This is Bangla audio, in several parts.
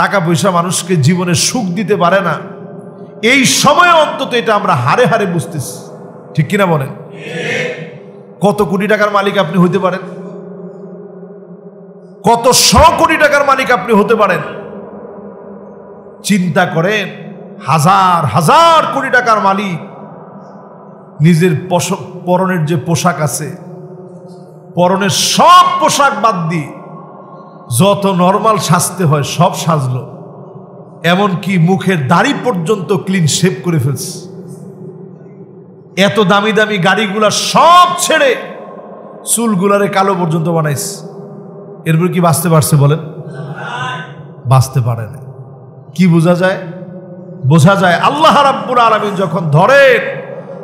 টাকা পয়সা মানুষকে জীবনে সুখ দিতে পারে না এই সময়ে অন্তত এটা আমরা হারে হারে বুঝতেছি ঠিক কিনা বলেন কত কোটি টাকার মালিক আপনি হতে পারেন কত শ কোটি টাকার মালিক আপনি হতে পারেন চিন্তা করেন হাজার হাজার কোটি টাকার মালিক নিজের পরনের যে পোশাক আছে পরনের সব পোশাক বাদ দিয়ে যত নর্মাল সাজতে হয় সব সাজলো এমনকি মুখের দাড়ি পর্যন্ত ক্লিন শেভ করে ফেলছে এত দামি দামি গাড়িগুলা সব ছেড়ে চুলগুলারে কালো পর্যন্ত বানাইছে এরপর কি বাঁচতে পারছে বলেন বাঁচতে পারে না কি বোঝা যায় বোঝা যায় আল্লাহ রাব্বুর আলমিন যখন ধরেন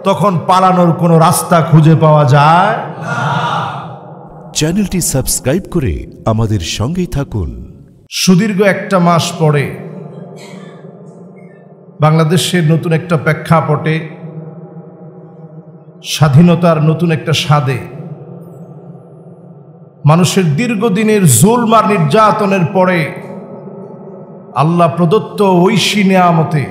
তখন পালানোর কোনো রাস্তা খুঁজে পাওয়া যায় না চ্যানেলটি সাবস্ক্রাইব করে আমাদের সঙ্গেই থাকুন সুদীর্ঘ একটা মাস পরে বাংলাদেশের নতুন একটা প্রেক্ষাপটে স্বাধীনতার নতুন একটা স্বাদে মানুষের দীর্ঘদিনের জোলমার নির্যাতনের পরে আল্লাহ প্রদত্ত ঐশী নেয়ামতে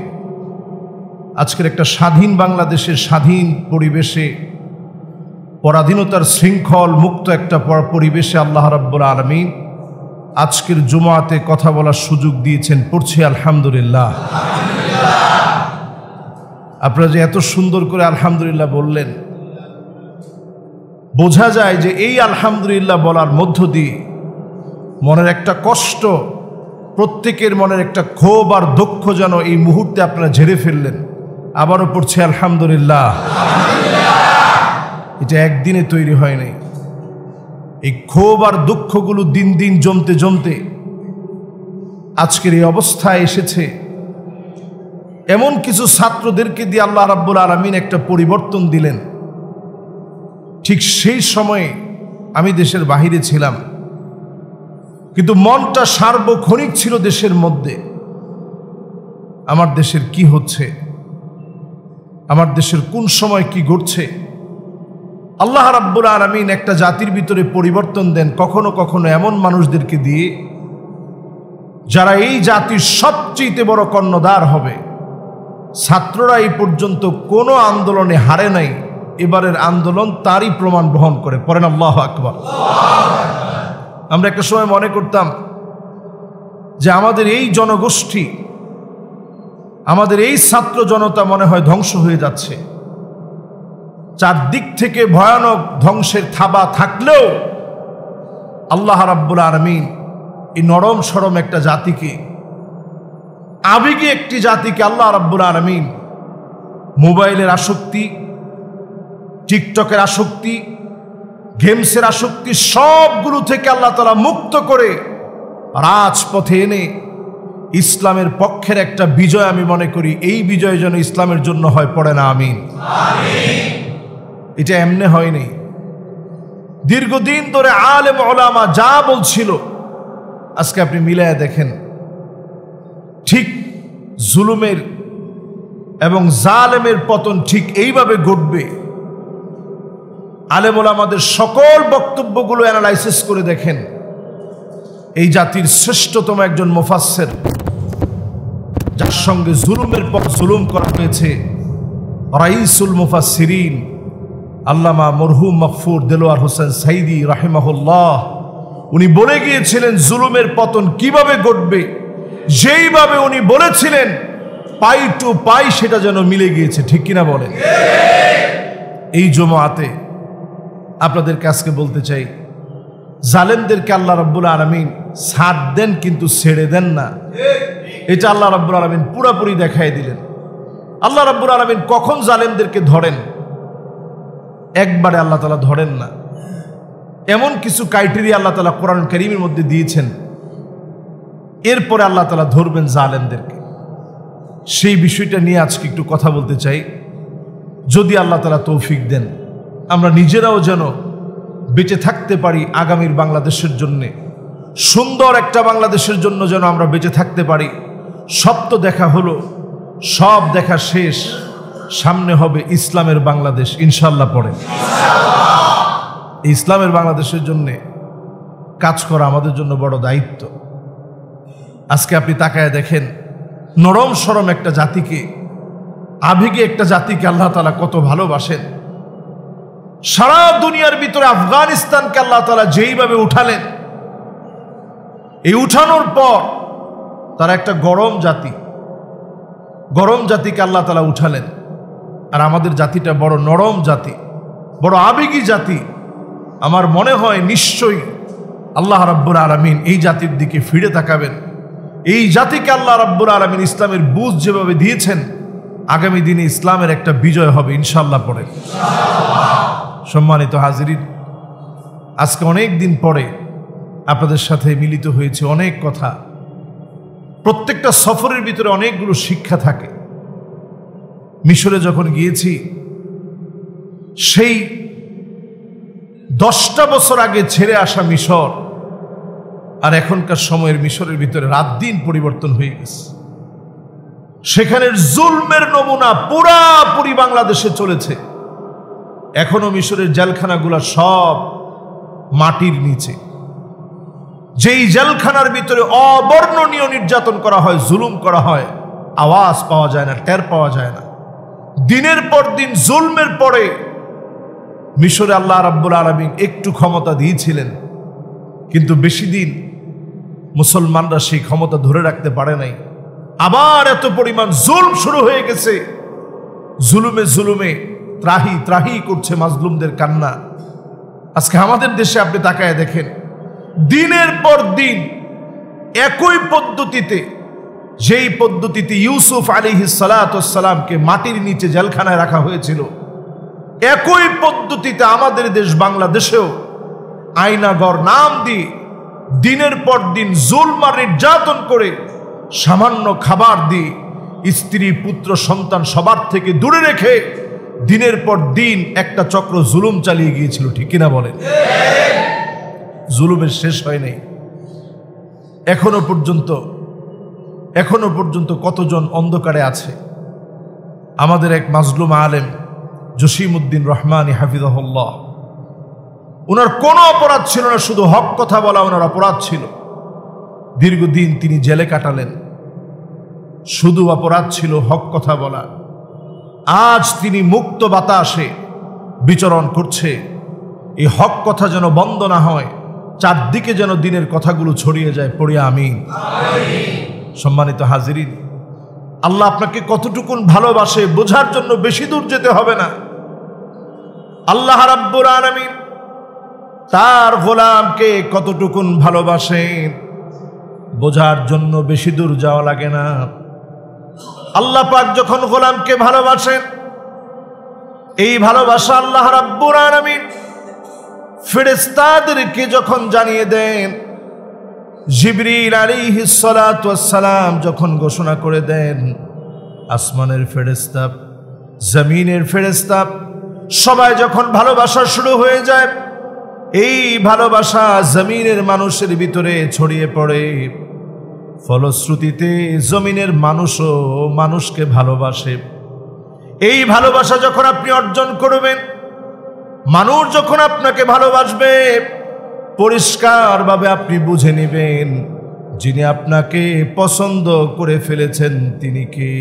আজকের একটা স্বাধীন বাংলাদেশের স্বাধীন পরিবেশে পরাধীনতার শৃঙ্খল মুক্ত একটা পরিবেশে আল্লাহ রাব্বুল আলমী আজকের জুমাতে কথা বলার সুযোগ দিয়েছেন পড়ছি আলহামদুলিল্লাহ আপনারা যে এত সুন্দর করে আলহামদুলিল্লাহ বললেন বোঝা যায় যে এই আলহামদুলিল্লাহ বলার মধ্য দিয়ে মনের একটা কষ্ট প্রত্যেকের মনের একটা ক্ষোভ আর দক্ষ যেন এই মুহূর্তে আপনারা ঝেড়ে ফেললেন আবারও পড়ছে আলহামদুলিল্লাহ এটা একদিনে তৈরি হয় নাই এই ক্ষোভ আর দুঃখগুলো দিন দিন জমতে জমতে আজকের এই অবস্থায় এসেছে এমন কিছু ছাত্রদেরকে দিয়ে আল্লাহ রাব্বুল আলমিন একটা পরিবর্তন দিলেন ঠিক সেই সময়ে আমি দেশের বাহিরে ছিলাম কিন্তু মনটা সার্বক্ষণিক ছিল দেশের মধ্যে আমার দেশের কি হচ্ছে আমার দেশের কোন সময় কি ঘটছে আল্লাহ রাব্বুল আলমিন একটা জাতির ভিতরে পরিবর্তন দেন কখনো কখনো এমন মানুষদেরকে দিয়ে যারা এই জাতির সবচেয়ে বড় কর্ণদার হবে ছাত্ররা এই পর্যন্ত কোনো আন্দোলনে হারে নাই এবারের আন্দোলন তারই প্রমাণ বহন করে পরেন আল্লাহ আকবর আমরা একটা সময় মনে করতাম যে আমাদের এই জনগোষ্ঠী আমাদের এই ছাত্র জনতা মনে হয় ধ্বংস হয়ে যাচ্ছে চারদিক থেকে ভয়ানক ধ্বংসের থাবা থাকলেও আল্লাহ রাব্বুল আরমিন এই নরম সরম একটা জাতিকে আবেগী একটি জাতিকে আল্লাহ রাব্বুল আরমিন মোবাইলের আসক্তি টিকটকের আসক্তি গেমসের আসক্তি সবগুলো থেকে আল্লাহ তালা মুক্ত করে রাজপথে এনে ইসলামের পক্ষের একটা বিজয় আমি মনে করি এই বিজয় যেন ইসলামের জন্য হয় পড়ে না আমিন এটা এমনি হয়নি দীর্ঘদিন ধরে আলেম ওলামা যা বলছিল আজকে আপনি মিলায়া দেখেন ঠিক জুলুমের এবং জালেমের পতন ঠিক এইভাবে ঘটবে আলেম ওলামাদের সকল বক্তব্যগুলো অ্যানালাইসিস করে দেখেন এই জাতির শ্রেষ্ঠতম একজন মোফাসের যার সঙ্গে জুলুমের পর জুলুম করা হয়েছে রাইসুল মুফাসিরিন আল্লামা মরহু মকফুর দেলোয়ার হোসেন সাইদি রাহেমাহুল্লাহ উনি বলে গিয়েছিলেন জুলুমের পতন কিভাবে ঘটবে যেইভাবে উনি বলেছিলেন পাই টু পাই সেটা যেন মিলে গিয়েছে ঠিক কিনা বলেন এই জমাতে আপনাদেরকে আজকে বলতে চাই জালেমদেরকে আল্লাহ রব্বুল আলমিন সাথ দেন কিন্তু ছেড়ে দেন না এটা আল্লাহ রব্বুল আলমিন পুরাপুরি দেখাই দিলেন আল্লাহ রব্বুল আলমিন কখন জালেমদেরকে ধরেন একবারে আল্লাহ তালা ধরেন না এমন কিছু ক্রাইটেরিয়া আল্লাহ তালা কোরআন করিমের মধ্যে দিয়েছেন এরপরে আল্লাহ তালা ধরবেন জালেনদেরকে সেই বিষয়টা নিয়ে আজকে একটু কথা বলতে চাই যদি আল্লাহ তালা তৌফিক দেন আমরা নিজেরাও যেন বেঁচে থাকতে পারি আগামীর বাংলাদেশের জন্যে সুন্দর একটা বাংলাদেশের জন্য যেন আমরা বেঁচে থাকতে পারি সব তো দেখা হলো সব দেখা শেষ সামনে হবে ইসলামের বাংলাদেশ ইনশাল্লাহ পরে ইসলামের বাংলাদেশের জন্য কাজ করা আমাদের জন্য বড় দায়িত্ব আজকে আপনি তাকায় দেখেন নরম সরম একটা জাতিকে আবেগে একটা জাতিকে আল্লাহ তালা কত ভালোবাসেন সারা দুনিয়ার ভিতরে আফগানিস্তানকে আল্লাহ তালা যেইভাবে উঠালেন এই উঠানোর পর তারা একটা গরম জাতি গরম জাতিকে আল্লাহ তালা উঠালেন আর আমাদের জাতিটা বড় নরম জাতি বড় আবেগী জাতি আমার মনে হয় নিশ্চয়ই আল্লাহ রাব্বুর আলমিন এই জাতির দিকে ফিরে তাকাবেন এই জাতিকে আল্লাহ রাব্বুর আলমিন ইসলামের বুঝ যেভাবে দিয়েছেন আগামী দিনে ইসলামের একটা বিজয় হবে ইনশাল্লাহ পরে সম্মানিত হাজির আজকে অনেক দিন পরে আপনাদের সাথে মিলিত হয়েছে অনেক কথা প্রত্যেকটা সফরের ভিতরে অনেকগুলো শিক্ষা থাকে মিশরে যখন গিয়েছি সেই দশটা বছর আগে ছেড়ে আসা মিশর আর এখনকার সময়ের মিশরের ভিতরে রাত দিন পরিবর্তন হয়ে গেছে সেখানের জুলমের নমুনা পুরাপুরি বাংলাদেশে চলেছে এখনো মিশরের জেলখানাগুলো সব মাটির নিচে যেই জেলখানার ভিতরে অবর্ণনীয় নির্যাতন করা হয় জুলুম করা হয় আওয়াজ পাওয়া যায় না টের পাওয়া যায় না দিনের পর দিন জুলমের পরে মিশরে আল্লাহ রাব্বুল আলমিন একটু ক্ষমতা দিয়েছিলেন কিন্তু বেশি দিন মুসলমানরা সেই ক্ষমতা ধরে রাখতে পারে নাই আবার এত পরিমাণ জুলম শুরু হয়ে গেছে জুলুমে জুলুমে ত্রাহি ত্রাহি করছে মাজলুমদের কান্না আজকে আমাদের দেশে আপনি তাকায় দেখেন দিনের পর দিন একই পদ্ধতিতে যেই পদ্ধতিতে ইউসুফ আলী সালাতামকে মাটির নিচে জেলখানায় রাখা হয়েছিল একই পদ্ধতিতে আমাদের দেশ বাংলাদেশেও আইনাগর নাম দিয়ে দিনের পর দিন জুলমার নির্যাতন করে সামান্য খাবার দিয়ে স্ত্রী পুত্র সন্তান সবার থেকে দূরে রেখে দিনের পর দিন একটা চক্র জুলুম চালিয়ে গিয়েছিল ঠিক কিনা বলেন জুলুমের শেষ হয় নাই এখনো পর্যন্ত এখনো পর্যন্ত কতজন অন্ধকারে আছে আমাদের এক মাজলুম আলেম উদ্দিন রহমান হাফিজহল্লাহ ওনার কোনো অপরাধ ছিল না শুধু হক কথা বলা ওনার অপরাধ ছিল দীর্ঘদিন তিনি জেলে কাটালেন শুধু অপরাধ ছিল হক কথা বলা আজ তিনি মুক্ত বাতাসে বিচরণ করছে এই হক কথা যেন বন্ধ না হয় চারদিকে যেন দিনের কথাগুলো ছড়িয়ে যায় পড়িয়া আমি সম্মানিত হাজিরিন আল্লাহ আপনাকে কতটুকুন ভালোবাসে বোঝার জন্য বেশি দূর যেতে হবে না আল্লাহ রাব্বুর আলমিন তার গোলামকে কতটুকুন ভালোবাসেন বোঝার জন্য বেশি দূর যাওয়া লাগে না আল্লাহ পাক যখন গোলামকে ভালোবাসেন এই ভালোবাসা আল্লাহ রাব্বুর আলমিন ফেরেস্তাদেরকে যখন জানিয়ে দেন জিবরিল আলী হিসালাম যখন ঘোষণা করে দেন আসমানের ফেরেস্তাব জমিনের ফেরেস্তাব সবাই যখন ভালোবাসা শুরু হয়ে যায় এই ভালোবাসা জমিনের মানুষের ভিতরে ছড়িয়ে পড়ে ফলশ্রুতিতে জমিনের মানুষও মানুষকে ভালোবাসে এই ভালোবাসা যখন আপনি অর্জন করবেন মানুষ যখন আপনাকে ভালোবাসবে পরিষ্কারভাবে আপনি বুঝে নেবেন যিনি আপনাকে পছন্দ করে ফেলেছেন তিনি কে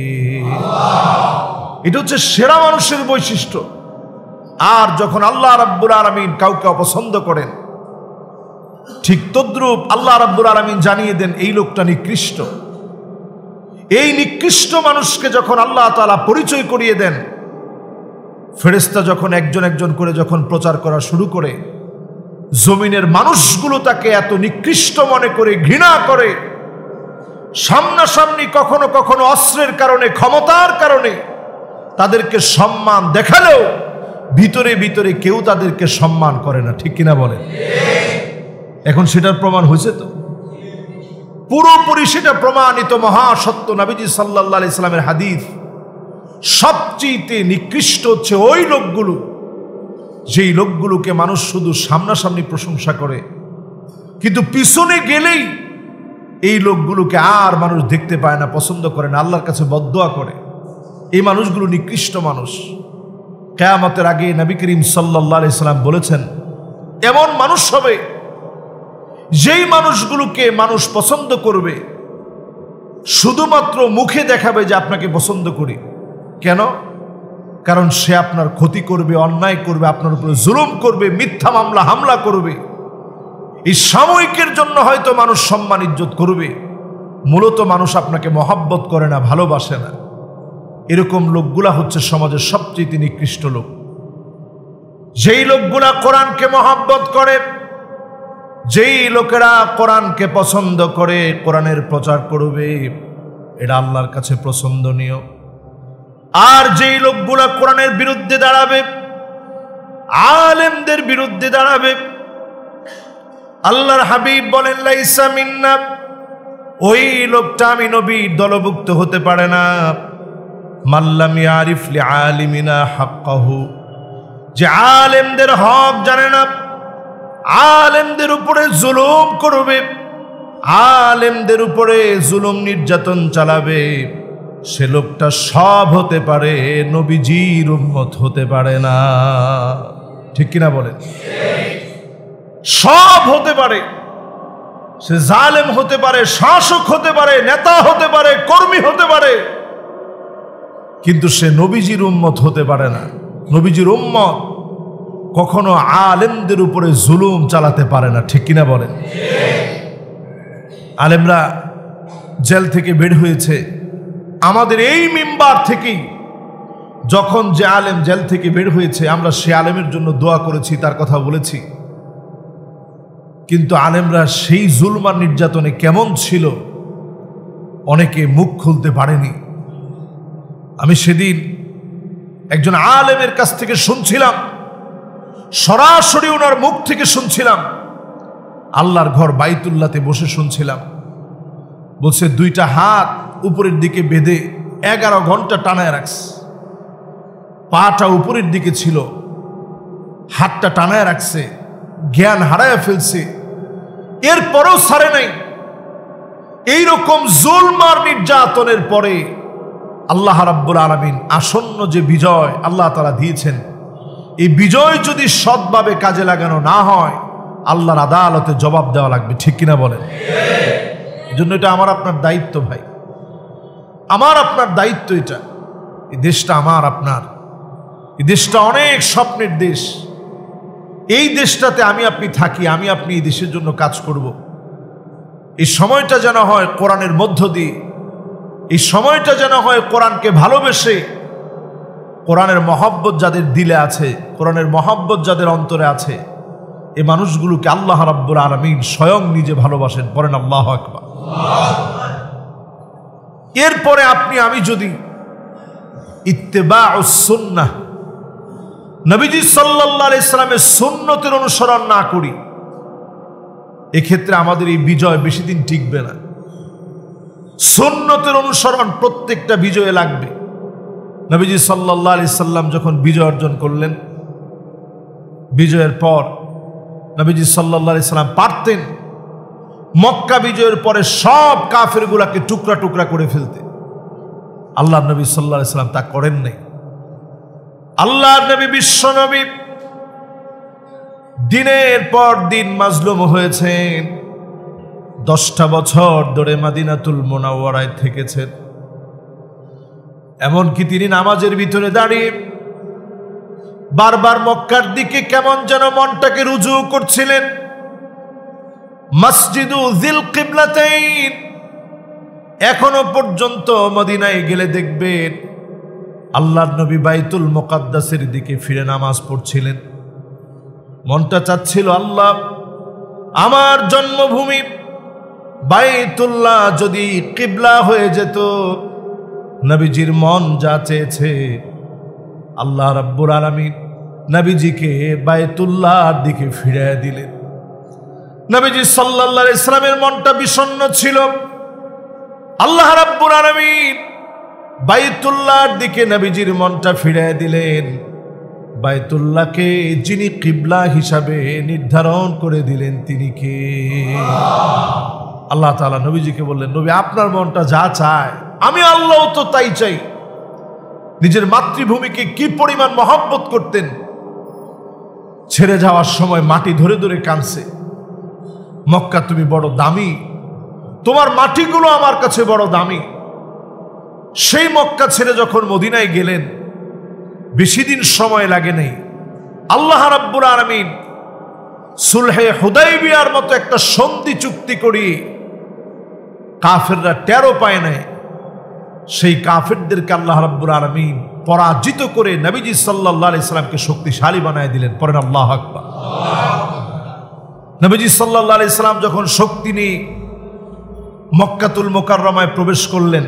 এটা হচ্ছে সেরা মানুষের বৈশিষ্ট্য আর যখন আল্লাহ রাব্বুল আলমিন কাউকে অপছন্দ করেন ঠিক তদ্রূপ আল্লাহ রাব্বুল আলমিন জানিয়ে দেন এই লোকটা নিকৃষ্ট এই নিকৃষ্ট মানুষকে যখন আল্লাহ তালা পরিচয় করিয়ে দেন ফেরেস্তা যখন একজন একজন করে যখন প্রচার করা শুরু করে জমিনের মানুষগুলো তাকে এত নিকৃষ্ট মনে করে ঘৃণা করে সামনাসামনি কখনো কখনো অস্ত্রের কারণে ক্ষমতার কারণে তাদেরকে সম্মান দেখালেও ভিতরে ভিতরে কেউ তাদেরকে সম্মান করে না ঠিক কিনা বলে এখন সেটার প্রমাণ হয়েছে তো পুরোপুরি সেটা প্রমাণিত মহাসত্য নাবিজি সাল্লা ইসলামের হাদিফ সবচেয়ে নিকৃষ্ট হচ্ছে ওই লোকগুলো যেই লোকগুলোকে মানুষ শুধু সামনাসামনি প্রশংসা করে কিন্তু পিছনে গেলেই এই লোকগুলোকে আর মানুষ দেখতে পায় না পছন্দ করে না আল্লাহর কাছে বদয়া করে এই মানুষগুলো নিকৃষ্ট মানুষ কেয়ামতের আগে নবী করিম সাল্লা সাল্লাম বলেছেন এমন মানুষ হবে যেই মানুষগুলোকে মানুষ পছন্দ করবে শুধুমাত্র মুখে দেখাবে যে আপনাকে পছন্দ করি কেন কারণ সে আপনার ক্ষতি করবে অন্যায় করবে আপনার উপরে জুলুম করবে মিথ্যা মামলা হামলা করবে এই সাময়িকের জন্য হয়তো মানুষ সম্মান ইজ্জত করবে মূলত মানুষ আপনাকে মহাব্বত করে না ভালোবাসে না এরকম লোকগুলা হচ্ছে সমাজের সবচেয়ে তিনি কৃষ্ট লোক যেই লোকগুলা কোরআনকে মহাব্বত করে যেই লোকেরা কোরআনকে পছন্দ করে কোরআনের প্রচার করবে এটা আল্লাহর কাছে পছন্দনীয় আর যেই লোকগুলা কোরআনের বিরুদ্ধে দাঁড়াবে আলেমদের বিরুদ্ধে দাঁড়াবে আল্লাহর হাবিব বলেন লাইসামিন্না ওই লোকটা আমি নবী দলভুক্ত হতে পারে না মাল্লামি আরিফলি আলিমিনা হাক্কাহু যে আলেমদের হক জানে না আলেমদের উপরে জুলুম করবে আলেমদের উপরে জুলুম নির্যাতন চালাবে সে লোকটা সব হতে পারে নবীজির উম্মত হতে পারে না ঠিক কিনা বলে সব হতে পারে সে জালেম হতে পারে শাসক হতে পারে নেতা হতে পারে কর্মী হতে পারে কিন্তু সে নবীজির উম্মত হতে পারে না নবীজির উম্মত কখনো আলেমদের উপরে জুলুম চালাতে পারে না ঠিক কিনা বলে আলেমরা জেল থেকে বের হয়েছে আমাদের এই মেম্বার থেকেই যখন যে আলেম জেল থেকে বের হয়েছে আমরা সে আলেমের জন্য দোয়া করেছি তার কথা বলেছি কিন্তু আলেমরা সেই জুলমার নির্যাতনে কেমন ছিল অনেকে মুখ খুলতে পারেনি আমি সেদিন একজন আলেমের কাছ থেকে শুনছিলাম সরাসরি ওনার মুখ থেকে শুনছিলাম আল্লাহর ঘর বাইতুল্লাতে বসে শুনছিলাম বলছে দুইটা হাত উপরের দিকে বেঁধে এগারো ঘন্টা টানায় রাখছে পাটা উপরের দিকে ছিল হাতটা টানায় রাখছে জ্ঞান হারায় ফেলছে এরপরও সারে নাই এইরকম জোলমার নির্যাতনের পরে আল্লাহ রাব্বুল আলমিন আসন্ন যে বিজয় আল্লাহ তারা দিয়েছেন এই বিজয় যদি সৎভাবে কাজে লাগানো না হয় আল্লাহর আদালতে জবাব দেওয়া লাগবে ঠিক কিনা বলেন জন্য এটা আমার আপনার দায়িত্ব ভাই আমার আপনার দায়িত্ব এটা এই দেশটা আমার আপনার এই দেশটা অনেক স্বপ্নের দেশ এই দেশটাতে আমি আপনি থাকি আমি আপনি এই দেশের জন্য কাজ করব। এই সময়টা যেন হয় কোরআনের মধ্য দিয়ে এই সময়টা যেন হয় কোরআনকে ভালোবেসে কোরআনের মহব্বত যাদের দিলে আছে কোরআনের মহব্বত যাদের অন্তরে আছে এ মানুষগুলোকে আল্লাহ রাব্বুল আলমিন স্বয়ং নিজে ভালোবাসেন পরেন আল্লাহ একবার এরপরে আপনি আমি যদি ইত্তেবা ও সুন্না নবীজি সাল্লাহ ইসলামের সুন্নতের অনুসরণ না করি এক্ষেত্রে আমাদের এই বিজয় বেশি দিন টিকবে না সুন্নতের অনুসরণ প্রত্যেকটা বিজয়ে লাগবে নবীজি সাল্লাহ আলি সাল্লাম যখন বিজয় অর্জন করলেন বিজয়ের পর নবীজি সাল্লাহ আলি সাল্লাম পারতেন মক্কা বিজয়ের পরে সব কাফেরগুলাকে টুকরা টুকরা করে ফেলতে আল্লাহ নবী সাল্লাহ সাল্লাম তা করেন নাই আল্লাহ নবী বিশ্ব নবী দিনের পর দিন মাজলুম হয়েছেন দশটা বছর ধরে মাদিনাতুল মোনাওয়ারায় থেকেছেন এমনকি তিনি নামাজের ভিতরে দাঁড়িয়ে বারবার মক্কার দিকে কেমন যেন মনটাকে রুজু করছিলেন মসজিদু জিল কিবলাতাইন এখনো পর্যন্ত মদিনায় গেলে দেখবেন আল্লাহ নবী বাইতুল মোকাদ্দাসের দিকে ফিরে নামাজ পড়ছিলেন মনটা চাচ্ছিল আল্লাহ আমার জন্মভূমি বাইতুল্লাহ যদি কিবলা হয়ে যেত নবীজির মন যা চেয়েছে আল্লাহ রাব্বুর আলমী নবীজিকে বায়তুল্লাহর দিকে ফিরিয়ে দিলেন নবীজি সাল্লাহ ইসলামের মনটা বিষণ্ন ছিল আল্লাহ রাব্বুর আলমিন বাইতুল্লাহর দিকে নবীজির মনটা ফিরিয়ে দিলেন বাইতুল্লাহকে যিনি কিবলা হিসাবে নির্ধারণ করে দিলেন তিনি কে আল্লাহ তালা নবীজিকে বললেন নবী আপনার মনটা যা চায় আমি আল্লাহ তো তাই চাই নিজের মাতৃভূমিকে কি পরিমাণ মহব্বত করতেন ছেড়ে যাওয়ার সময় মাটি ধরে ধরে কাঁদছে মক্কা তুমি বড় দামি তোমার মাটিগুলো আমার কাছে বড় দামি সেই মক্কা ছেড়ে যখন মদিনায় গেলেন বেশি দিন সময় লাগে নেই আল্লাহ রাব্বুল আরমিন সুলহে হুদাই বিয়ার মতো একটা সন্ধি চুক্তি করি কাফেররা টেরো পায় নেয় সেই কাফেরদেরকে আল্লাহ রাব্বুল আরমিন পরাজিত করে নবীজি সাল্লাহ ইসলামকে শক্তিশালী বানায় দিলেন পরে আল্লাহ আকবর নবীজি সাল্লাহ ইসলাম যখন শক্তি নিয়ে মক্কাতুল মোকাররমায় প্রবেশ করলেন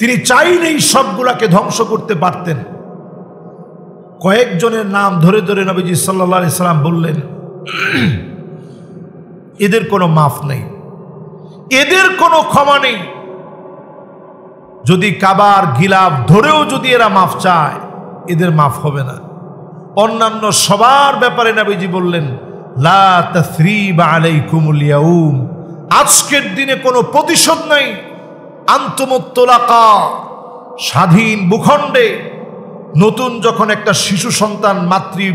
তিনি চাইলেই সবগুলাকে ধ্বংস করতে পারতেন কয়েকজনের নাম ধরে ধরে নবীজি সাল্লাহ ইসলাম বললেন এদের কোনো মাফ নেই এদের কোনো ক্ষমা নেই যদি কাবার গিলাফ ধরেও যদি এরা মাফ চায় এদের মাফ হবে না অন্যান্য সবার ব্যাপারে নাবিজি বললেন আজকের দিনে কোনো প্রতিশোধ নাই আন্তমত্তলাকা স্বাধীন ভূখণ্ডে নতুন যখন একটা শিশু সন্তান মাতৃ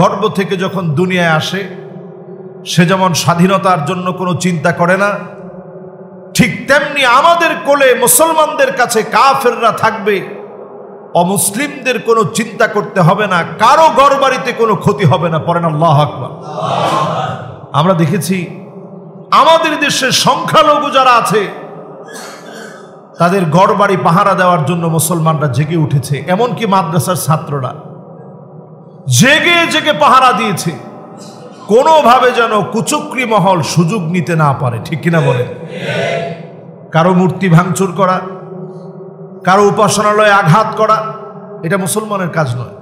গর্ভ থেকে যখন দুনিয়ায় আসে সে যেমন স্বাধীনতার জন্য কোনো চিন্তা করে না ঠিক তেমনি আমাদের কোলে মুসলমানদের কাছে কাফেররা থাকবে অমুসলিমদের কোনো চিন্তা করতে হবে না কারো গড় বাড়িতে কোনো ক্ষতি হবে না পরে আল্লাহ আকবর আমরা দেখেছি আমাদের দেশে সংখ্যালঘু যারা আছে তাদের গড় বাড়ি পাহারা দেওয়ার জন্য মুসলমানরা জেগে উঠেছে এমনকি মাদ্রাসার ছাত্ররা জেগে জেগে পাহারা দিয়েছে কোনোভাবে যেন কুচুকরি মহল সুযোগ নিতে না পারে ঠিক কিনা বলে কারো মূর্তি ভাঙচুর করা কারো উপাসনালয়ে আঘাত করা এটা মুসলমানের কাজ নয়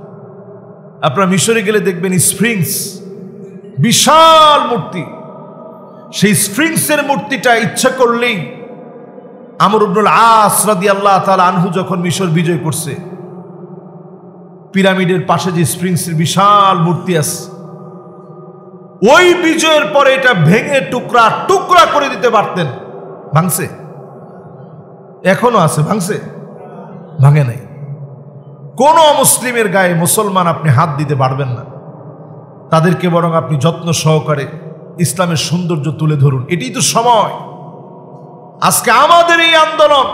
আপনারা মিশরে গেলে দেখবেন স্প্রিংস বিশাল মূর্তি সেই স্প্রিংসের মূর্তিটা ইচ্ছা করলেই আমর উবনুল আসরাদি আল্লাহ তাল আনহু যখন মিশর বিজয় করছে পিরামিডের পাশে যে স্প্রিংসের বিশাল মূর্তি আছে ওই বিজয়ের পরে এটা ভেঙে টুকরা টুকরা করে দিতে পারতেন ভাঙছে এখনো আছে ভাঙছে ভাঙে নাই কোন মুসলিমের গায়ে মুসলমান আপনি হাত দিতে পারবেন না তাদেরকে বরং আপনি যত্ন সহকারে ইসলামের সৌন্দর্য তুলে ধরুন এটি তো সময় আজকে আমাদের এই আন্দোলন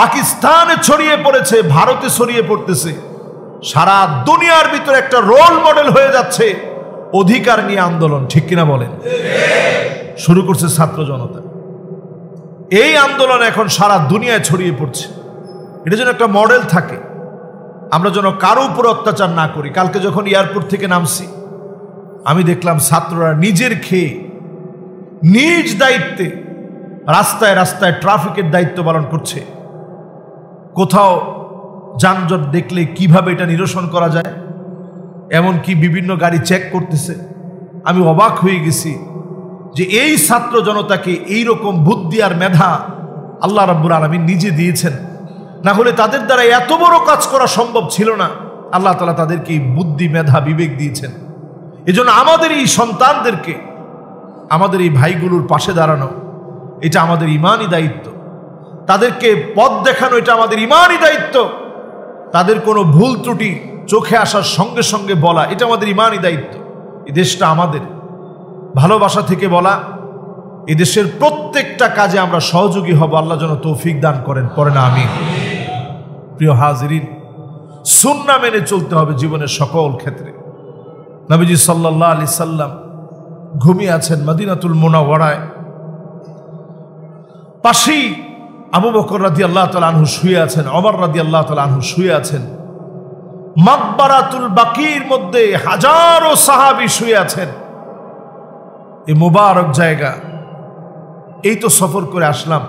পাকিস্তানে ছড়িয়ে পড়েছে ভারতে ছড়িয়ে পড়তেছে সারা দুনিয়ার ভিতরে একটা রোল মডেল হয়ে যাচ্ছে অধিকার নিয়ে আন্দোলন ঠিক কিনা বলেন শুরু করছে ছাত্র জনতা এই আন্দোলন এখন সারা দুনিয়ায় ছড়িয়ে পড়ছে এটা যেন একটা মডেল থাকে আমরা যেন কারো উপর অত্যাচার না করি কালকে যখন এয়ারপোর্ট থেকে নামছি আমি দেখলাম ছাত্ররা নিজের খেয়ে নিজ দায়িত্বে রাস্তায় রাস্তায় ট্রাফিকের দায়িত্ব পালন করছে কোথাও যানজট দেখলে কিভাবে এটা নিরসন করা যায় এমন কি বিভিন্ন গাড়ি চেক করতেছে আমি অবাক হয়ে গেছি যে এই ছাত্র জনতাকে এইরকম বুদ্ধি আর মেধা আল্লাহ রব্বুর আলমী নিজে দিয়েছেন না হলে তাদের দ্বারা এত বড় কাজ করা সম্ভব ছিল না আল্লাহ তালা তাদেরকে বুদ্ধি মেধা বিবেক দিয়েছেন এজন্য আমাদের এই সন্তানদেরকে আমাদের এই ভাইগুলোর পাশে দাঁড়ানো এটা আমাদের ইমানই দায়িত্ব তাদেরকে পথ দেখানো এটা আমাদের ইমানই দায়িত্ব তাদের কোনো ভুল ত্রুটি চোখে আসার সঙ্গে সঙ্গে বলা এটা আমাদের ইমানই দায়িত্ব এই দেশটা আমাদের ভালোবাসা থেকে বলা এদেশের প্রত্যেকটা কাজে আমরা সহযোগী হব আল্লাহ যেন তৌফিক দান করেন পরে না আমি প্রিয় হাজিরিন সুন্না মেনে চলতে হবে জীবনের সকল ক্ষেত্রে নবীজি সাল্লাহ আলি সাল্লাম ঘুমিয়ে আছেন মদিনাতুল মোনাওয়াড়ায় পাশেই আবু বকর রাদি আল্লাহ তাল আনহু শুয়ে আছেন অমর রাদি আল্লাহ তাল আনহু শুয়ে আছেন মাকবারাতুল বাকির মধ্যে হাজারো সাহাবি শুয়ে আছেন এই মুবারক জায়গা এই তো সফর করে আসলাম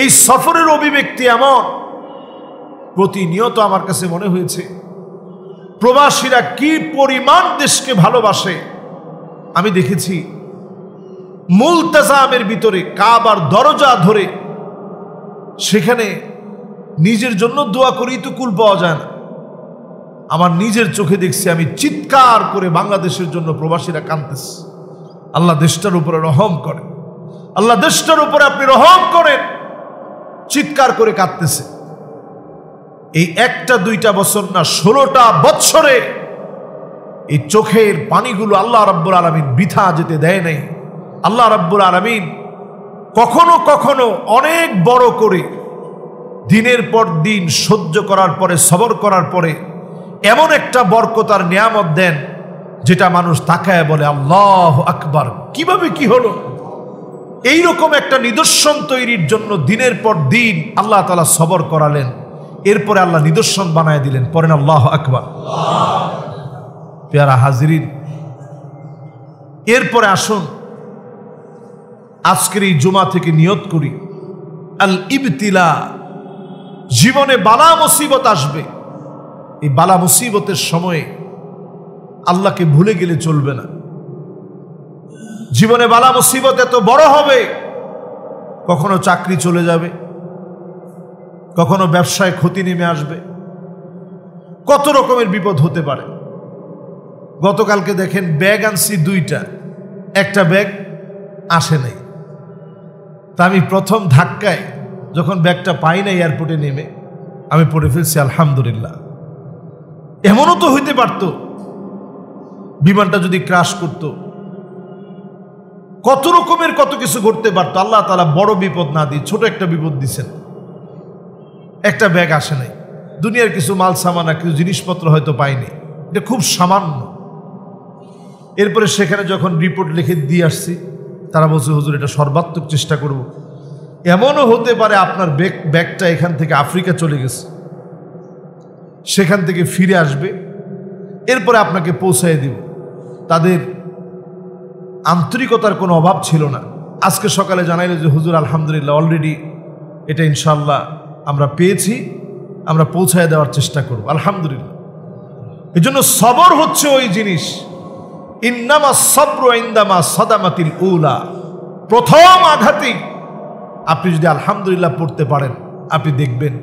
এই সফরের অভিব্যক্তি এমন প্রতিনিয়ত আমার কাছে মনে হয়েছে প্রবাসীরা কি পরিমাণ দেশকে ভালোবাসে আমি দেখেছি মুলতাজামের ভিতরে কাবার দরজা ধরে সেখানে নিজের জন্য দোয়া করি তো কুল পাওয়া যায় না আমার নিজের চোখে দেখছি আমি চিৎকার করে বাংলাদেশের জন্য প্রবাসীরা কাঁদতেছে আল্লাহ দেশটার উপরে রহম করেন আল্লাহ দেশটার উপরে আপনি রহম করেন চিৎকার করে কাঁদতেছে এই একটা দুইটা বছর না ষোলোটা বৎসরে এই চোখের পানিগুলো আল্লাহ রাব্বুল আলমিন বৃথা যেতে দেয় নাই আল্লাহ রাব্বুল আলমিন কখনো কখনো অনেক বড় করে দিনের পর দিন সহ্য করার পরে সবর করার পরে এমন একটা বরকতার নিয়ামত দেন যেটা মানুষ তাকায় বলে আল্লাহ আকবার কিভাবে কি হলো এইরকম একটা নিদর্শন তৈরির জন্য দিনের পর দিন আল্লাহ তালা সবর করালেন এরপরে আল্লাহ নিদর্শন বানায় দিলেন পরেন আল্লাহ আকবর পেয়ারা হাজিরিন এরপরে আসুন আজকের এই জুমা থেকে নিয়ত করি আল ইবতিলা জীবনে বালা মুসিবত আসবে এই বালা মুসিবতের সময়ে আল্লাহকে ভুলে গেলে চলবে না জীবনে বালা মুসিবত এত বড় হবে কখনো চাকরি চলে যাবে কখনো ব্যবসায় ক্ষতি নেমে আসবে কত রকমের বিপদ হতে পারে গতকালকে দেখেন ব্যাগ আনছি দুইটা একটা ব্যাগ আসে নাই তা আমি প্রথম ধাক্কায় যখন ব্যাগটা পাই না এয়ারপোর্টে নেমে আমি পড়ে ফেলছি আলহামদুলিল্লাহ এমনও তো হইতে পারত বিমানটা যদি ক্রাশ করত কত রকমের কত কিছু ঘটতে পারতো আল্লাহ তালা বড় বিপদ না দিয়ে ছোট একটা বিপদ দিছেন একটা ব্যাগ আসে নাই দুনিয়ার কিছু মাল সামানা কিছু জিনিসপত্র হয়তো পাইনি এটা খুব সামান্য এরপরে সেখানে যখন রিপোর্ট লিখে দিয়ে আসছি তারা বলছে হুজুর এটা সর্বাত্মক চেষ্টা করব। এমনও হতে পারে আপনার ব্যাগ ব্যাগটা এখান থেকে আফ্রিকা চলে গেছে সেখান থেকে ফিরে আসবে এরপরে আপনাকে পৌঁছায় দেব তাদের আন্তরিকতার কোনো অভাব ছিল না আজকে সকালে জানাইল যে হুজুর আলহামদুলিল্লাহ অলরেডি এটা ইনশাল্লাহ আমরা পেয়েছি আমরা পৌঁছায় দেওয়ার চেষ্টা করব আলহামদুলিল্লাহ এই জন্য সবর হচ্ছে ওই জিনিস ইন্নামা সব্র ইন্দামা সদামাতিল উলা প্রথম আঘাতি আপনি যদি আলহামদুলিল্লাহ পড়তে পারেন আপনি দেখবেন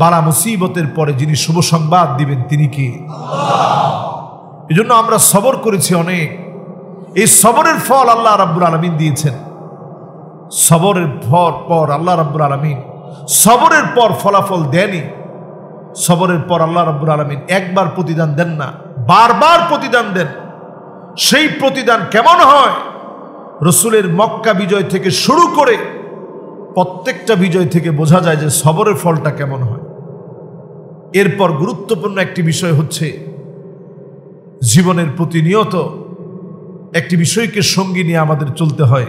বারা মুসিবতের পরে যিনি শুভ সংবাদ দিবেন তিনি কি জন্য আমরা সবর করেছি অনেক এই সবরের ফল আল্লাহ রাব্বুল আলমিন দিয়েছেন সবরের ফল পর আল্লাহ রাব্বুল আলমিন সবরের পর ফলাফল দেনি সবরের পর আল্লাহ রব্বুর আলমিন একবার প্রতিদান দেন না বারবার প্রতিদান দেন সেই প্রতিদান কেমন হয় রসুলের মক্কা বিজয় থেকে শুরু করে প্রত্যেকটা বিজয় থেকে বোঝা যায় যে সবরের ফলটা কেমন হয় এরপর গুরুত্বপূর্ণ একটি বিষয় হচ্ছে জীবনের প্রতিনিয়ত একটি বিষয়কে সঙ্গী নিয়ে আমাদের চলতে হয়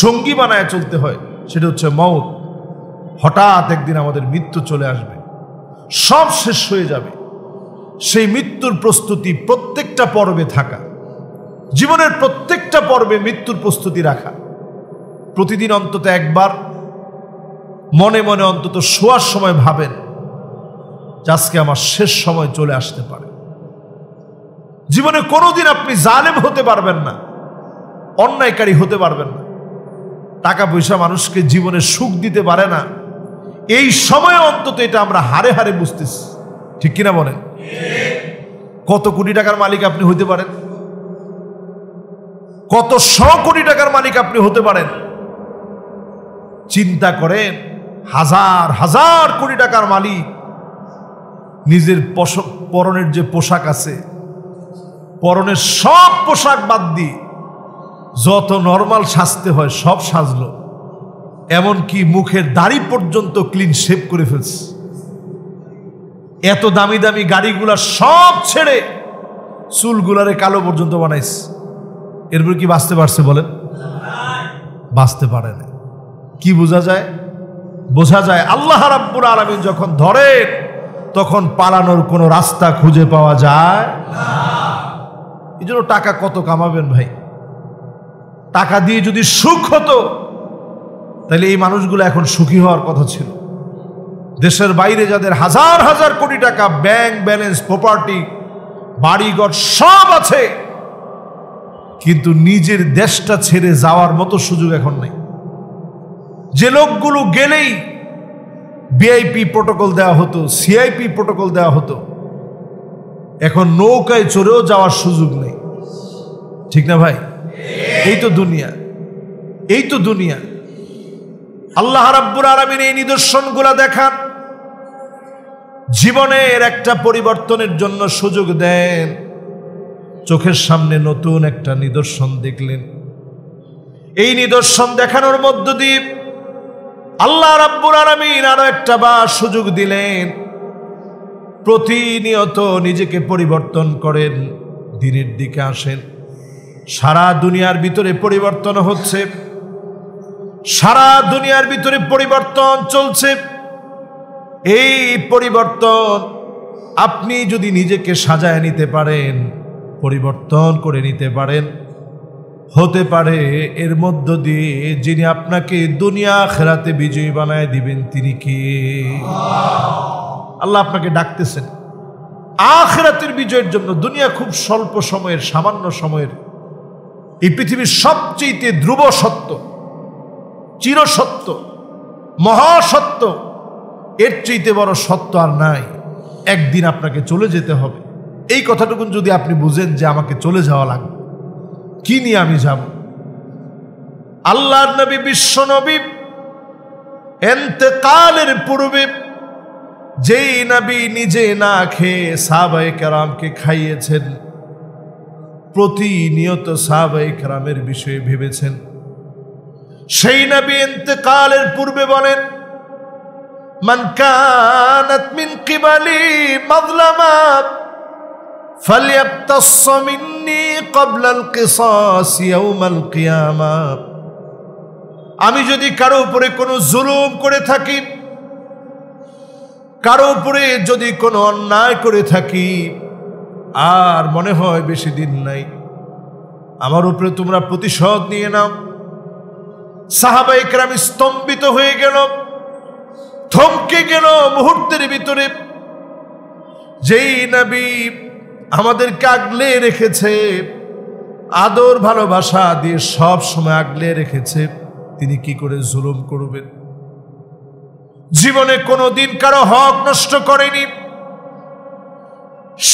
সঙ্গী বানায় চলতে হয় সেটা হচ্ছে মৌত হঠাৎ একদিন আমাদের মৃত্যু চলে আসবে সব শেষ হয়ে যাবে সেই মৃত্যুর প্রস্তুতি প্রত্যেকটা পর্বে থাকা জীবনের প্রত্যেকটা পর্বে মৃত্যুর প্রস্তুতি রাখা প্রতিদিন অন্তত একবার মনে মনে অন্তত শোয়ার সময় ভাবেন যে আজকে আমার শেষ সময় চলে আসতে পারে জীবনে কোনোদিন আপনি জালেম হতে পারবেন না অন্যায়কারী হতে পারবেন না টাকা পয়সা মানুষকে জীবনে সুখ দিতে পারে না এই সময় অন্তত এটা আমরা হারে হারে বুঝতেছি ঠিক কিনা বলেন কত কোটি টাকার মালিক আপনি হইতে পারেন কত শ কোটি টাকার মালিক আপনি হতে পারেন চিন্তা করেন হাজার হাজার কোটি টাকার মালিক নিজের পরনের যে পোশাক আছে পরনের সব পোশাক বাদ দিয়ে যত নর্মাল সাজতে হয় সব সাজলো এমনকি মুখের দাড়ি পর্যন্ত ক্লিন শেভ করে ফেলছে এত দামি দামি গাড়িগুলা সব ছেড়ে চুলগুলারে কালো পর্যন্ত বানাইছে এরপর কি বাঁচতে পারছে বলেন বাঁচতে পারে না কি বোঝা যায় বোঝা যায় আল্লাহ রাব্বুর আলমিন যখন ধরেন তখন পালানোর কোনো রাস্তা খুঁজে পাওয়া যায় এই জন্য টাকা কত কামাবেন ভাই টাকা দিয়ে যদি সুখ হতো তাহলে এই মানুষগুলো এখন সুখী হওয়ার কথা ছিল দেশের বাইরে যাদের হাজার হাজার কোটি টাকা ব্যাংক ব্যালেন্স প্রপার্টি বাড়িঘর সব আছে কিন্তু নিজের দেশটা ছেড়ে যাওয়ার মতো সুযোগ এখন নেই যে লোকগুলো গেলেই বিআইপি প্রোটোকল দেওয়া হতো সিআইপি প্রোটোকল দেওয়া হতো এখন নৌকায় চড়েও যাওয়ার সুযোগ নেই ঠিক না ভাই এই তো দুনিয়া এই তো দুনিয়া আল্লাহ রাব্বুর আরামিন এই নিদর্শনগুলো দেখান জীবনের একটা পরিবর্তনের জন্য সুযোগ দেন চোখের সামনে নতুন একটা নিদর্শন দেখলেন এই নিদর্শন দেখানোর মধ্য দিয়ে আল্লাহ রাব্বুর আরামিন আরো একটা বা সুযোগ দিলেন প্রতিনিয়ত নিজেকে পরিবর্তন করেন দিনের দিকে আসেন সারা দুনিয়ার ভিতরে পরিবর্তন হচ্ছে সারা দুনিয়ার ভিতরে পরিবর্তন চলছে এই পরিবর্তন আপনি যদি নিজেকে সাজায় নিতে পারেন পরিবর্তন করে নিতে পারেন হতে পারে এর মধ্য দিয়ে যিনি আপনাকে দুনিয়া খেরাতে বিজয়ী বানায় দিবেন তিনি কে আল্লাহ আপনাকে ডাকতেছেন আখেরাতের বিজয়ের জন্য দুনিয়া খুব স্বল্প সময়ের সামান্য সময়ের এই পৃথিবীর সবচেয়ে ধ্রুব সত্য চিরসত্য মহাসত্য এর চেয়েতে বড় সত্য আর নাই একদিন আপনাকে চলে যেতে হবে এই কথাটুকুন যদি আপনি বুঝেন যে আমাকে চলে যাওয়া লাগবে কি নিয়ে আমি যাব আল্লাহর নবী বিশ্ব নবী এতেকালের পূর্বে যেই নবী নিজে না খেয়ে সাহাবাই কারামকে খাইয়েছেন প্রতিনিয়ত সাহাবাই কারামের বিষয়ে ভেবেছেন সেই নবী ইন্তেকালের পূর্বে বলেন من كانت من قبلي مظلما فليقتص مني قبل القصاص يوم القيامة আমি যদি কারো উপরে কোনো জুলুম করে থাকি কারো উপরে যদি কোনো অন্যায় করে থাকি আর মনে হয় বেশি দিন নাই আমার উপরে তোমরা প্রতিশোধ নিয়ে নাও সাহাবাইকরাম স্তম্ভিত হয়ে গেল থমকে গেল মুহূর্তের ভিতরে যেই নাবি আমাদেরকে আগলে রেখেছে আদর ভালোবাসা দিয়ে সব সময় আগলে রেখেছে তিনি কি করে জুলুম করবেন জীবনে কোনো দিন কারো হক নষ্ট করেনি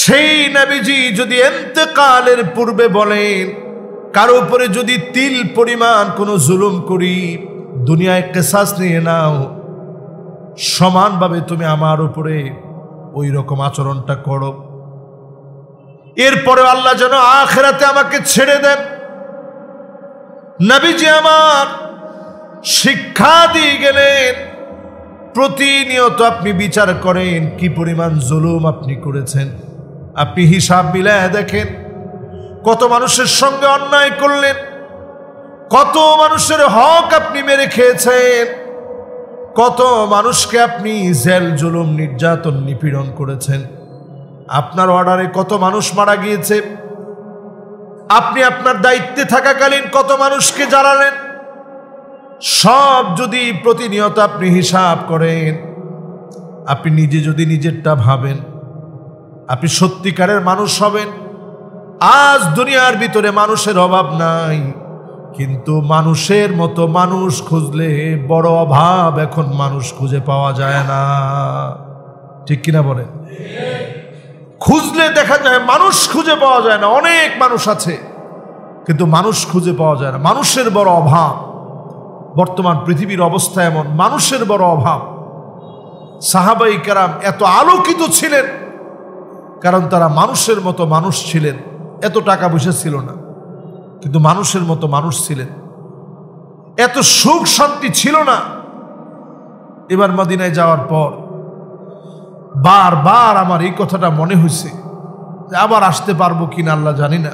সেই নাবিজি যদি এতেকালের পূর্বে বলেন কারো উপরে যদি তিল পরিমাণ কোনো জুলুম করি দুনিয়ায় কেসাস নিয়ে নাও সমানভাবে তুমি আমার উপরে ওই রকম আচরণটা করো এরপরে আল্লাহ যেন আখেরাতে আমাকে ছেড়ে দেন নাবিজি আমার শিক্ষা দিয়ে গেলেন প্রতিনিয়ত আপনি বিচার করেন কি পরিমাণ জুলুম আপনি করেছেন আপনি হিসাব মিলায় দেখেন কত মানুষের সঙ্গে অন্যায় করলেন কত মানুষের হক আপনি মেরে খেয়েছেন কত মানুষকে আপনি জেল জুলুম নির্যাতন নিপীড়ন করেছেন আপনার অর্ডারে কত মানুষ মারা গিয়েছে আপনি আপনার দায়িত্বে থাকাকালীন কত মানুষকে জ্বালালেন সব যদি প্রতিনিয়ত আপনি হিসাব করেন আপনি নিজে যদি নিজেরটা ভাবেন আপনি সত্যিকারের মানুষ হবেন আজ দুনিয়ার ভিতরে মানুষের অভাব নাই কিন্তু মানুষের মতো মানুষ খুঁজলে বড় অভাব এখন মানুষ খুঁজে পাওয়া যায় না ঠিক কিনা বলে খুঁজলে দেখা যায় মানুষ খুঁজে পাওয়া যায় না অনেক মানুষ আছে কিন্তু মানুষ খুঁজে পাওয়া যায় না মানুষের বড় অভাব বর্তমান পৃথিবীর অবস্থা এমন মানুষের বড় অভাব সাহাবাই কারাম এত আলোকিত ছিলেন কারণ তারা মানুষের মতো মানুষ ছিলেন এত টাকা পয়সা ছিল না কিন্তু মানুষের মতো মানুষ ছিলেন এত সুখ শান্তি ছিল না এবার মদিনায় যাওয়ার পর বারবার আমার এই কথাটা মনে হয়েছে আবার আসতে পারবো কিনা আল্লাহ জানি না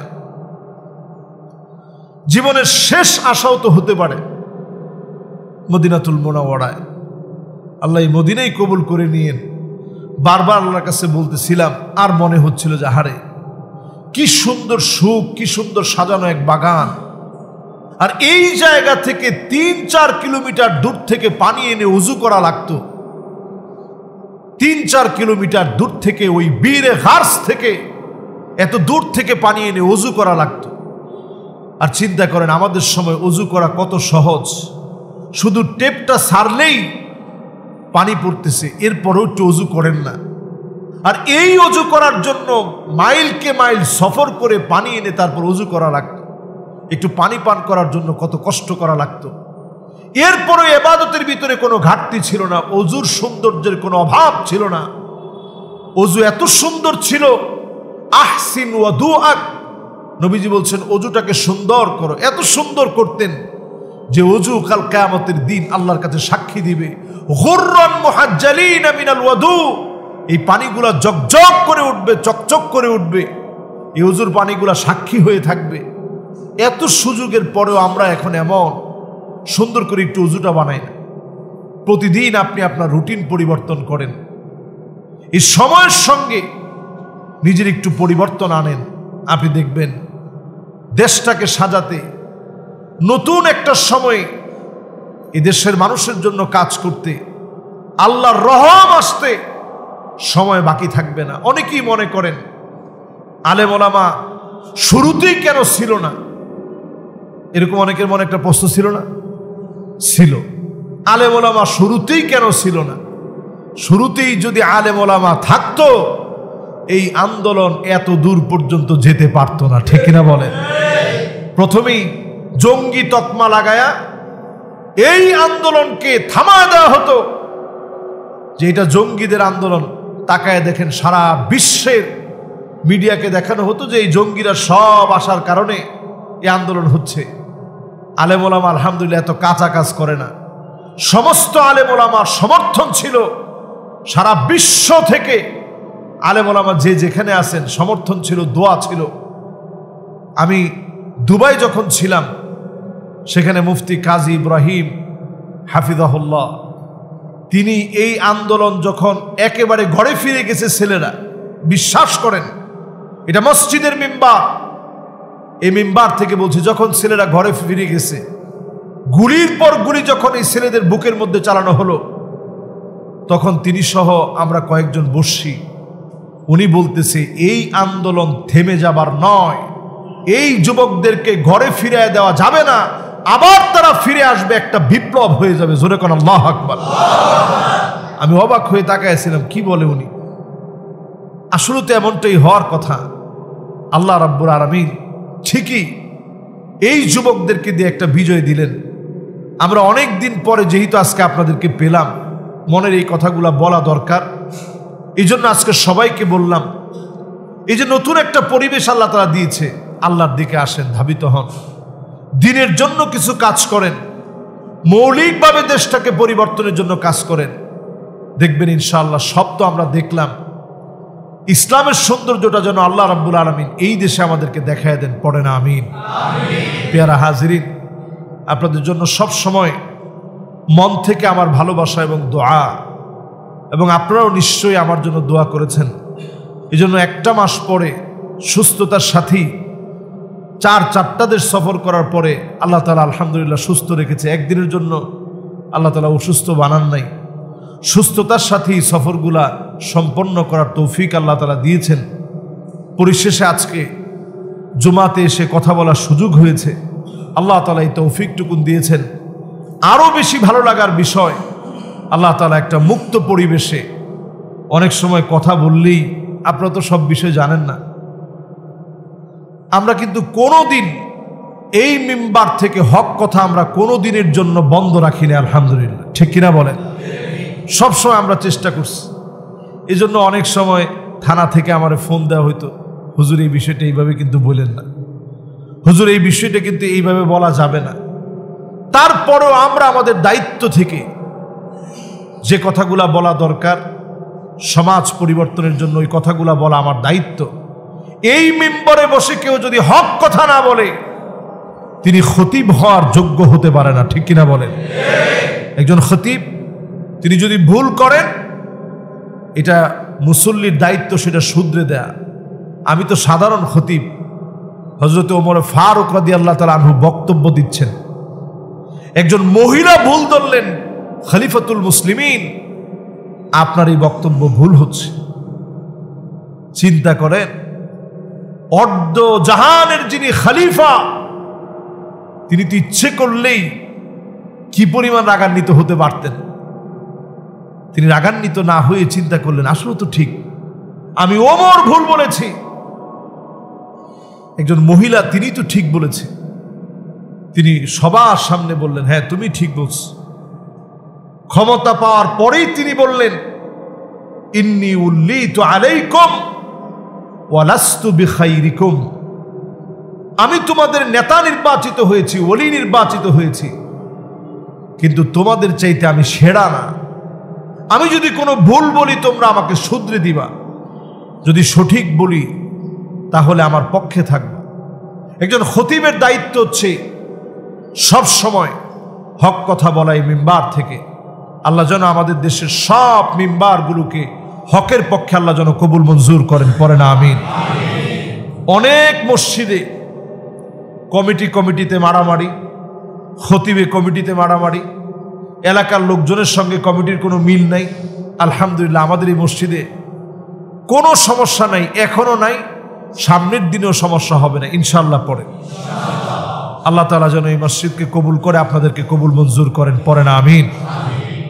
জীবনের শেষ আশাও তো হতে পারে মদিনাতুল ওড়ায় আল্লাহ মদিনাই কবুল করে নিয়েন বারবার আল্লাহর কাছে বলতেছিলাম আর মনে হচ্ছিল যে হারে কি সুন্দর সুখ কি সুন্দর সাজানো এক বাগান আর এই জায়গা থেকে তিন চার কিলোমিটার দূর থেকে পানি এনে উজু করা লাগত তিন চার কিলোমিটার দূর থেকে ওই বীরে হার্স থেকে এত দূর থেকে পানি এনে উজু করা লাগত আর চিন্তা করেন আমাদের সময় উজু করা কত সহজ শুধু টেপটা সারলেই পানি পড়তেছে এরপরেও একটু উজু করেন না আর এই অজু করার জন্য মাইলকে মাইল সফর করে পানি এনে তারপর অজু করা লাগতো একটু পানি পান করার জন্য কত কষ্ট করা লাগতো এরপরে এবাদতের ভিতরে কোনো ঘাটতি ছিল না অজুর সৌন্দর্যের কোনো অভাব ছিল না অজু এত সুন্দর ছিল আহসিন ওয়াদু আক নবীজি বলছেন অজুটাকে সুন্দর করো এত সুন্দর করতেন যে অজু কাল কেয়ামতের দিন আল্লাহর কাছে সাক্ষী দিবে হুরন মোহাজ্জালিন আমিনাল ওয়াদু এই পানিগুলা জকজক করে উঠবে চকচক করে উঠবে এই হুজুর পানিগুলো সাক্ষী হয়ে থাকবে এত সুযোগের পরেও আমরা এখন এমন সুন্দর করে একটু উজুটা বানাই না প্রতিদিন আপনি আপনার রুটিন পরিবর্তন করেন এই সময়ের সঙ্গে নিজের একটু পরিবর্তন আনেন আপনি দেখবেন দেশটাকে সাজাতে নতুন একটা সময়ে দেশের মানুষের জন্য কাজ করতে আল্লাহর রহম আসতে সময় বাকি থাকবে না অনেকেই মনে করেন আলে মোলামা শুরুতেই কেন ছিল না এরকম অনেকের মনে একটা প্রশ্ন ছিল না ছিল আলে মোলামা শুরুতেই কেন ছিল না শুরুতেই যদি আলে মোলামা থাকতো এই আন্দোলন এত দূর পর্যন্ত যেতে পারত না ঠিক না বলেন প্রথমেই জঙ্গি তকমা লাগায়া এই আন্দোলনকে থামা দেওয়া হতো যে এটা জঙ্গিদের আন্দোলন তাকায় দেখেন সারা বিশ্বের মিডিয়াকে দেখানো হতো যে এই জঙ্গিরা সব আসার কারণে এই আন্দোলন হচ্ছে আলেমোলামা আলহামদুলিল্লাহ এত কাঁচা কাজ করে না সমস্ত আলেমোলামার সমর্থন ছিল সারা বিশ্ব থেকে আলেমোলামা যে যেখানে আছেন সমর্থন ছিল দোয়া ছিল আমি দুবাই যখন ছিলাম সেখানে মুফতি কাজী ইব্রাহিম হাফিজাহুল্লাহ তিনি এই আন্দোলন যখন একেবারে ঘরে ফিরে গেছে ছেলেরা বিশ্বাস করেন এটা মসজিদের মেম্বার এই মেম্বার থেকে বলছি যখন ছেলেরা ঘরে ফিরে গেছে গুলির পর গুলি যখন এই ছেলেদের বুকের মধ্যে চালানো হলো তখন তিনি সহ আমরা কয়েকজন বসি উনি বলতেছে এই আন্দোলন থেমে যাবার নয় এই যুবকদেরকে ঘরে ফিরিয়ে দেওয়া যাবে না আবার তারা ফিরে আসবে একটা বিপ্লব হয়ে যাবে জোরে কোন আল্লাহ আকবর আমি অবাক হয়ে তাকাইছিলাম কি বলে উনি আসলে তো এমনটাই হওয়ার কথা আল্লাহ রাব্বুর আরামিন ঠিকই এই যুবকদেরকে দিয়ে একটা বিজয় দিলেন আমরা অনেক দিন পরে যেহেতু আজকে আপনাদেরকে পেলাম মনের এই কথাগুলো বলা দরকার এই জন্য আজকে সবাইকে বললাম এই যে নতুন একটা পরিবেশ আল্লাহ তারা দিয়েছে আল্লাহর দিকে আসেন ধাবিত হন দিনের জন্য কিছু কাজ করেন মৌলিকভাবে দেশটাকে পরিবর্তনের জন্য কাজ করেন দেখবেন ইনশাআল্লাহ সব তো আমরা দেখলাম ইসলামের সৌন্দর্যটা যেন আল্লাহ রাব্বুল আলমিন এই দেশে আমাদেরকে দেখায় দেন পড়ে না আমিন পেয়ারা হাজিরিন আপনাদের জন্য সব সময় মন থেকে আমার ভালোবাসা এবং দোয়া এবং আপনারাও নিশ্চয়ই আমার জন্য দোয়া করেছেন এজন্য একটা মাস পরে সুস্থতার সাথী চার চারটা দেশ সফর করার পরে আল্লাহ তালা আলহামদুলিল্লাহ সুস্থ রেখেছে একদিনের জন্য আল্লাহ তালা অসুস্থ বানান নাই সুস্থতার সাথেই সফরগুলা সম্পন্ন করার তৌফিক আল্লাহ তালা দিয়েছেন পরিশেষে আজকে জুমাতে এসে কথা বলার সুযোগ হয়েছে আল্লাহ তালা এই তৌফিকটুকুন দিয়েছেন আরও বেশি ভালো লাগার বিষয় আল্লাহ তালা একটা মুক্ত পরিবেশে অনেক সময় কথা বললেই আপনারা তো সব বিষয় জানেন না আমরা কিন্তু কোনো দিন এই মেম্বার থেকে হক কথা আমরা কোনো দিনের জন্য বন্ধ রাখি না আলহামদুলিল্লাহ ঠিক কিনা বলেন সবসময় আমরা চেষ্টা করছি এই জন্য অনেক সময় থানা থেকে আমার ফোন দেওয়া হইতো হুজুর এই বিষয়টা এইভাবে কিন্তু বলেন না হুজুর এই বিষয়টা কিন্তু এইভাবে বলা যাবে না তারপরেও আমরা আমাদের দায়িত্ব থেকে যে কথাগুলা বলা দরকার সমাজ পরিবর্তনের জন্য ওই কথাগুলা বলা আমার দায়িত্ব এই মেম্বরে বসে কেউ যদি হক কথা না বলে তিনি খতিব হওয়ার যোগ্য হতে পারে না ঠিক কিনা বলেন একজন খতিব তিনি যদি ভুল করেন এটা মুসল্লির দায়িত্ব সেটা শুধরে দেয়া আমি তো সাধারণ খতিব হজরত ওমর ফারুক রাদি আল্লাহ তালা আনহু বক্তব্য দিচ্ছেন একজন মহিলা ভুল ধরলেন খলিফাতুল মুসলিমিন আপনার এই বক্তব্য ভুল হচ্ছে চিন্তা করেন অর্ধ জাহানের যিনি খালিফা তিনি তো ইচ্ছে করলেই কি পরিমাণ রাগান্বিত হতে পারতেন তিনি রাগান্বিত না হয়ে চিন্তা করলেন আসলে তো ঠিক আমি ওমর ভুল বলেছি একজন মহিলা তিনি তো ঠিক বলেছে তিনি সবার সামনে বললেন হ্যাঁ তুমি ঠিক বলছ ক্ষমতা পাওয়ার পরেই তিনি বললেন ইন্নি উল্লি তো আলেই কম ওয়ালাস্তু বিখাইরিকুম আমি তোমাদের নেতা নির্বাচিত হয়েছি ওলি নির্বাচিত হয়েছি কিন্তু তোমাদের চাইতে আমি সেরা না আমি যদি কোনো ভুল বলি তোমরা আমাকে শুধরে দিবা যদি সঠিক বলি তাহলে আমার পক্ষে থাকবে একজন খতিবের দায়িত্ব হচ্ছে সব সময় হক কথা বলাই মেম্বার থেকে আল্লাহ যেন আমাদের দেশের সব মেম্বারগুলোকে হকের পক্ষে আল্লাহ যেন কবুল মঞ্জুর করেন পরে না আমিন অনেক মসজিদে কমিটি কমিটিতে মারামারি খতিবে কমিটিতে মারামারি এলাকার লোকজনের সঙ্গে কমিটির কোনো মিল নাই আলহামদুলিল্লাহ আমাদের এই মসজিদে কোনো সমস্যা নাই এখনও নাই সামনের দিনেও সমস্যা হবে না ইনশাল্লাহ পরে আল্লাহ তালা যেন এই মসজিদকে কবুল করে আপনাদেরকে কবুল মঞ্জুর করেন পরে না আমিন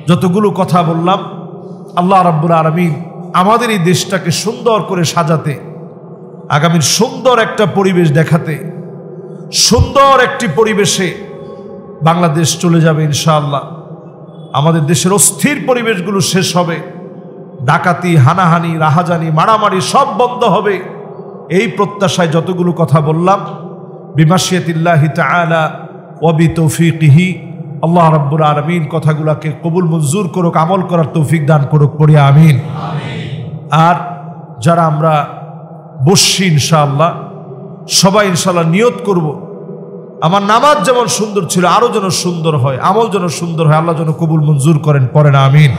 যতগুলো কথা বললাম আল্লাহ রাব্বুল আলমিন আমাদের এই দেশটাকে সুন্দর করে সাজাতে আগামীর সুন্দর একটা পরিবেশ দেখাতে সুন্দর একটি পরিবেশে বাংলাদেশ চলে যাবে ইনশাআল্লাহ আমাদের দেশের অস্থির পরিবেশগুলো শেষ হবে ডাকাতি হানাহানি রাহাজানি মারামারি সব বন্ধ হবে এই প্রত্যাশায় যতগুলো কথা বললাম বিমাসিয়াতিল্লাহি তালা ওবি তৌফিকহি আল্লাহ রব্বুর আলমিন কথাগুলাকে কবুল মঞ্জুর করুক আমল করার তৌফিক দান করুক পড়ে আমিন আর যারা আমরা বসছি ইনশাআল্লাহ সবাই ইনশাল্লাহ নিয়ত করব। আমার নামাজ যেমন সুন্দর ছিল আরও যেন সুন্দর হয় আমল যেন সুন্দর হয় আল্লাহ যেন কবুল মঞ্জুর করেন পড়েন আমিন